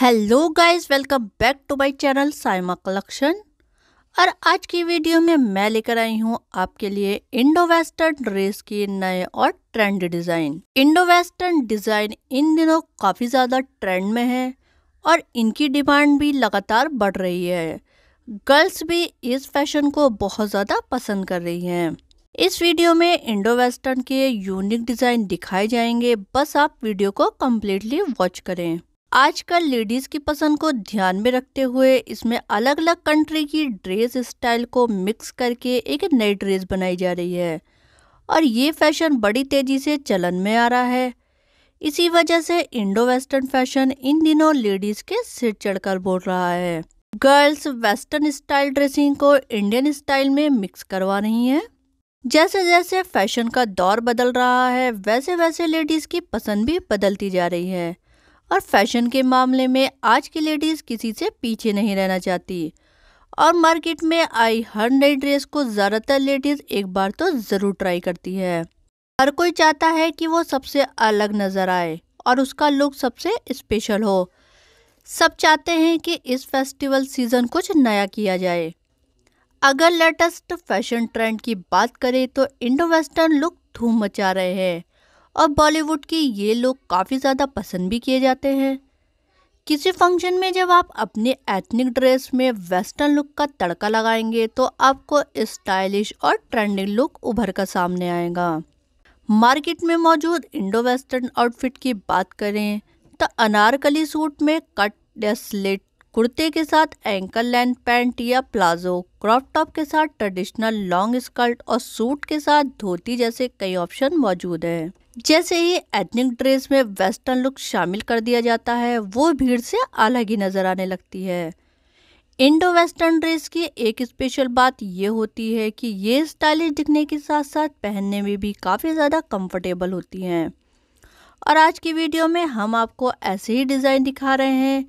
hello guys welcome back to my channel Saima collection और आज की वीडियो में मैं लेकर आई हूँ आपके लिए इंडो वेस्टर्न ड्रेस की नए और trend design Indo western design इन दिनों काफ़ी ज़्यादा ट्रेंड में है और इनकी डिमांड भी लगातार बढ़ रही है गर्ल्स भी इस फैशन को बहुत ज़्यादा पसंद कर रही हैं इस वीडियो में इंडो वेस्टर्न के यूनिक डिज़ाइन दिखाए जाएंगे बस आप वीडियो को कम्प्लीटली वॉच करें आजकल लेडीज़ की पसंद को ध्यान में रखते हुए इसमें अलग अलग कंट्री की ड्रेस स्टाइल को मिक्स करके एक नई ड्रेस बनाई जा रही है और ये फैशन बड़ी तेज़ी से चलन में आ रहा है इसी वजह से इंडो वेस्टर्न फैशन इन दिनों लेडीज़ के सिर चढ़कर बोल रहा है गर्ल्स वेस्टर्न स्टाइल ड्रेसिंग को इंडियन स्टाइल में मिक्स करवा रही हैं जैसे जैसे फैशन का दौर बदल रहा है वैसे वैसे लेडीज़ की पसंद भी बदलती जा रही है और फैशन के मामले में आज की लेडीज़ किसी से पीछे नहीं रहना चाहती और मार्केट में आई हर नई ड्रेस को ज़्यादातर लेडीज़ एक बार तो ज़रूर ट्राई करती है हर कोई चाहता है कि वो सबसे अलग नज़र आए और उसका लुक सबसे स्पेशल हो सब चाहते हैं कि इस फेस्टिवल सीज़न कुछ नया किया जाए अगर लेटेस्ट फैशन ट्रेंड की बात करें तो इंडो वेस्टर्न लुक धूम मचा रहे हैं और बॉलीवुड के ये लोग काफ़ी ज़्यादा पसंद भी किए जाते हैं किसी फंक्शन में जब आप अपने एथनिक ड्रेस में वेस्टर्न लुक का तड़का लगाएंगे तो आपको स्टाइलिश और ट्रेंडिंग लुक उभर कर सामने आएगा मार्केट में मौजूद इंडो वेस्टर्न आउटफिट की बात करें तो अनारकली सूट में कट डेस्लेट कुर्ते के साथ एंकल लेंथ पैंट या प्लाजो क्रॉप टॉप के साथ ट्रेडिशनल लॉन्ग स्कर्ट और सूट के साथ धोती जैसे कई ऑप्शन मौजूद हैं जैसे ही एथनिक ड्रेस में वेस्टर्न लुक शामिल कर दिया जाता है वो भीड़ से अलग ही नज़र आने लगती है इंडो वेस्टर्न ड्रेस की एक स्पेशल बात ये होती है कि ये स्टाइलिश दिखने के साथ साथ पहनने में भी काफ़ी ज़्यादा कंफर्टेबल होती हैं और आज की वीडियो में हम आपको ऐसे ही डिज़ाइन दिखा रहे हैं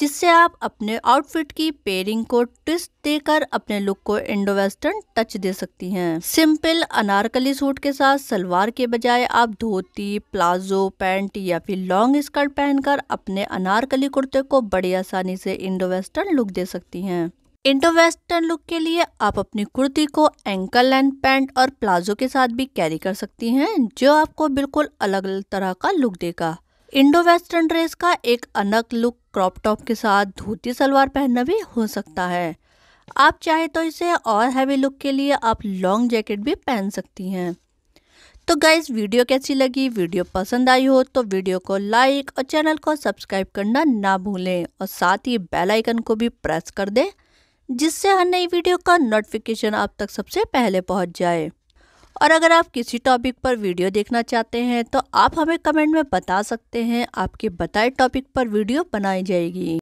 जिससे आप अपने आउटफिट की पेयरिंग को ट्विस्ट देकर अपने लुक को इंडो वेस्टर्न टच दे सकती हैं सिंपल अनारकली सूट के साथ सलवार के बजाय आप धोती प्लाजो पैंट या फिर लॉन्ग स्कर्ट पहनकर अपने अनारकली कुर्ते को बड़ी आसानी से इंडो वेस्टर्न लुक दे सकती हैं इंडो वेस्टर्न लुक के लिए आप अपनी कुर्ती को एंकल लेंथ पैंट और प्लाजो के साथ भी कैरी कर सकती हैं जो आपको बिल्कुल अलग तरह का लुक देगा इंडो वेस्टर्न ड्रेस का एक अनक लुक क्रॉप टॉप के साथ धोती सलवार पहनना भी हो सकता है आप चाहे तो इसे और हैवी लुक के लिए आप लॉन्ग जैकेट भी पहन सकती हैं तो गाइज वीडियो कैसी लगी वीडियो पसंद आई हो तो वीडियो को लाइक और चैनल को सब्सक्राइब करना ना भूलें और साथ ही बेल आइकन को भी प्रेस कर दें जिससे हर नई वीडियो का नोटिफिकेशन आप तक सबसे पहले पहुंच जाए और अगर आप किसी टॉपिक पर वीडियो देखना चाहते हैं तो आप हमें कमेंट में बता सकते हैं आपके बताए टॉपिक पर वीडियो बनाई जाएगी